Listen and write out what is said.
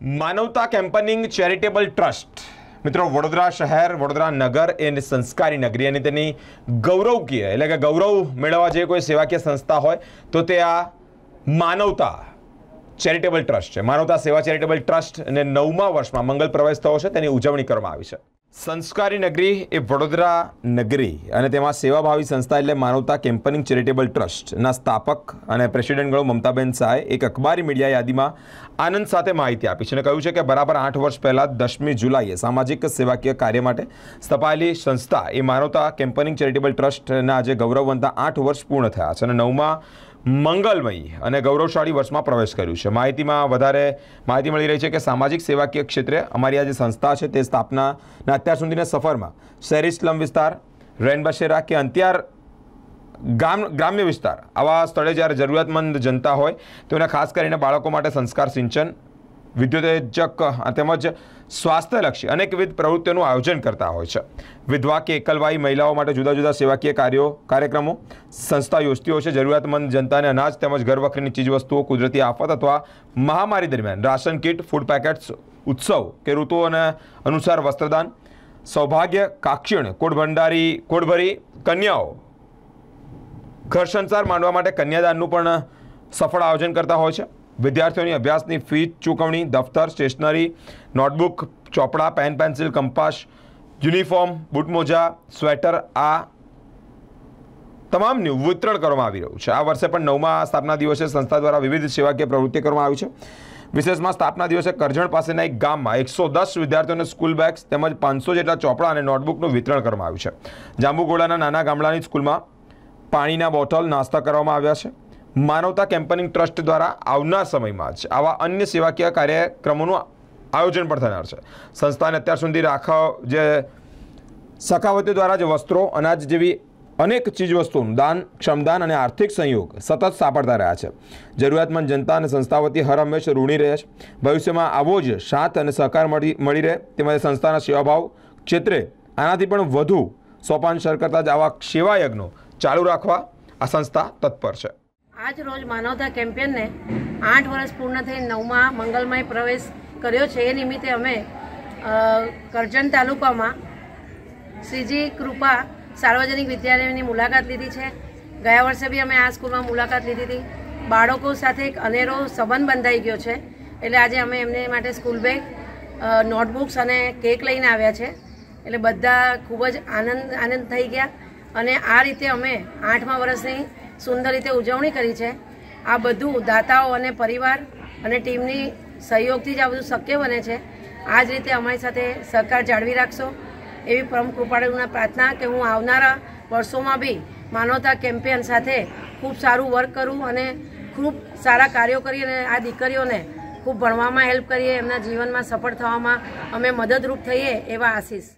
માનવતા કેમ્પનિંગ charitable trust મિત્રો વડોદરા શહેર વડોદરા નગર એ સંસ્કારી નગરી અને તેની ગૌરવકીય એટલે કે ગૌરવ મેળવવા જે કોઈ સેવાકીય સંસ્થા હોય તો તે આ માનવતા ચેરિટેબલ ટ્રસ્ટ છે માનવતા સેવા ચેરિટેબલ ટ્રસ્ટ અને નવમા વર્ષમાં મંગલ પ્રવેશ થયો છે તેની ઉજવણી કરવામાં આવી છે સંસ્કારી નગરી એ વડોદરા નગરી અને તેમાં સેવાભાવી સંસ્થા એટલે માનવતા કેમ્પનિંગ ચેરિટેબલ ટ્રસ્ટના સ્થાપક અને પ્રેસિડેન્ટ ગણો મમતાબેન શાહે એક અખબારી મીડિયા યાદીમાં આનંદ સાથે માહિતી આપી છે અને કહ્યું છે કે બરાબર આઠ વર્ષ પહેલાં દસમી જુલાઈએ સામાજિક સેવાકીય કાર્ય માટે સ્થપાયેલી સંસ્થા એ માનવતા કેમ્પનિંગ ચેરિટેબલ ટ્રસ્ટના આજે ગૌરવવંતા આઠ વર્ષ પૂર્ણ થયા છે અને નવમાં મંગલમય અને ગૌરવશાળી વર્ષમાં પ્રવેશ કર્યું છે માહિતીમાં વધારે માહિતી મળી રહી છે કે સામાજિક સેવાકીય ક્ષેત્રે અમારી આ જે સંસ્થા છે તે સ્થાપનાના અત્યાર સુધીના સફરમાં શહેરી સ્લમ વિસ્તાર રેનબશેરા કે અંત્યાર ગામ ગ્રામ્ય વિસ્તાર આવા સ્થળે જ્યારે જરૂરિયાતમંદ જનતા હોય તો તેઓને ખાસ કરીને બાળકો માટે સંસ્કાર સિંચન વિદ્યુતજક તેમજ સ્વાસ્થ્યલક્ષી અનેકવિધ પ્રવૃત્તિઓનું આયોજન કરતા હોય છે વિધવા કે એકલવાઈ મહિલાઓ માટે જુદા જુદા સેવાકીય કાર્યો કાર્યક્રમો સંસ્થા યોજતીઓ છે જરૂરિયાતમંદ જનતાને અનાજ તેમજ ઘરવખરીની ચીજવસ્તુઓ કુદરતી આફત અથવા મહામારી દરમિયાન રાશન કીટ ફૂડ પેકેટ્સ ઉત્સવ કે ઋતુઓને અનુસાર વસ્ત્રદાન સૌભાગ્ય કાક્ષિણ કોડભંડારી કોડભરી કન્યાઓ ઘર સંસાર માંડવા માટે કન્યાદાનનું પણ સફળ આયોજન કરતા હોય છે વિદ્યાર્થીઓની અભ્યાસની ફી ચૂકવણી દફતર સ્ટેશનરી નોટબુક ચોપડા પેન પેન્સિલ કંપાસ યુનિફોર્મ બૂટમોજા સ્વેટર આ તમામનું વિતરણ કરવામાં આવી રહ્યું છે આ વર્ષે પણ નવમા સ્થાપના દિવસે સંસ્થા દ્વારા વિવિધ સેવાકીય પ્રવૃત્તિ કરવામાં આવી છે વિશેષમાં સ્થાપના દિવસે કરજણ પાસેના એક ગામમાં એકસો દસ વિદ્યાર્થીઓને સ્કૂલ બેગ્સ તેમજ પાંચસો જેટલા ચોપડા અને નોટબુકનું વિતરણ કરવામાં આવ્યું છે જાંબુગોડાના નાના ગામડાની સ્કૂલમાં પાણીના બોટલ નાસ્તા કરવામાં આવ્યા છે માનવતા કેમ્પનિંગ ટ્રસ્ટ દ્વારા આવનાર સમયમાં જ આવા અન્ય સેવાકીય કાર્યક્રમોનું આયોજન પણ થનાર છે સંસ્થાને અત્યાર સુધી રાખાવ જે સખાવતી દ્વારા જે વસ્ત્રો અનાજ જેવી અનેક ચીજવસ્તુનું દાન ક્ષમદાન અને આર્થિક સંયોગ સતત સાંપડતા રહ્યા છે જરૂરિયાતમંદ જનતા અને સંસ્થા વતી હર હંમેશ ઋણી રહે છે ભવિષ્યમાં આવો જ સાથ અને સહકાર મળી મળી રહે તેમજ સંસ્થાના સેવાભાવ ક્ષેત્રે આનાથી પણ વધુ સોપાન સર કરતા જ આવા સેવાયજ્ઞો ચાલુ રાખવા આ સંસ્થા તત્પર છે આજ રોજ માનવતા કેમ્પેનને આઠ વર્ષ પૂર્ણ થઈ નવમાં મંગલમય પ્રવેશ કર્યો છે એ નિમિત્તે અમે કરજણ તાલુકામાં શ્રીજી કૃપા સાર્વજનિક વિદ્યાલયની મુલાકાત લીધી છે ગયા વર્ષે બી અમે આ સ્કૂલમાં મુલાકાત લીધી હતી બાળકો સાથે એક અનેરો સંબંધ બંધાઈ ગયો છે એટલે આજે અમે એમને માટે સ્કૂલ બેગ નોટબુક્સ અને કેક લઈને આવ્યા છે એટલે બધા ખૂબ જ આનંદ આનંદ થઈ ગયા અને આ રીતે અમે આઠમા વર્ષની સુંદર રીતે ઉજવણી કરી છે આ બધું દાતાઓ અને પરિવાર અને ટીમની સહયોગથી જ આ બધું શક્ય બને છે આ જ રીતે અમારી સાથે સહકાર જાળવી રાખશો એવી પરમ કૃપાળુના પ્રાર્થના કે હું આવનારા વર્ષોમાં બી માનવતા કેમ્પેન સાથે ખૂબ સારું વર્ક કરું અને ખૂબ સારા કાર્યો કરી અને આ દીકરીઓને ખૂબ ભણવામાં હેલ્પ કરીએ એમના જીવનમાં સફળ થવામાં અમે મદદરૂપ થઈએ એવા આશીષ